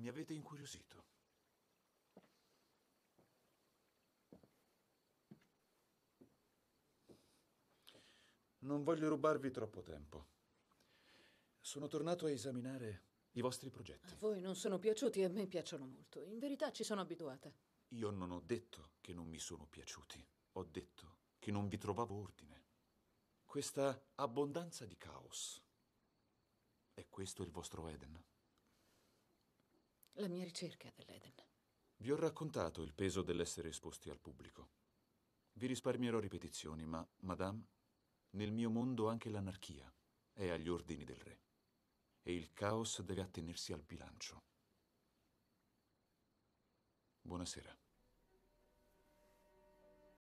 Mi avete incuriosito. Non voglio rubarvi troppo tempo. Sono tornato a esaminare i vostri progetti. A voi non sono piaciuti, a me piacciono molto. In verità ci sono abituata. Io non ho detto che non mi sono piaciuti. Ho detto che non vi trovavo ordine. Questa abbondanza di caos. È questo il vostro Eden? la mia ricerca dell'Eden. Vi ho raccontato il peso dell'essere esposti al pubblico. Vi risparmierò ripetizioni, ma, madame, nel mio mondo anche l'anarchia è agli ordini del re e il caos deve attenersi al bilancio. Buonasera.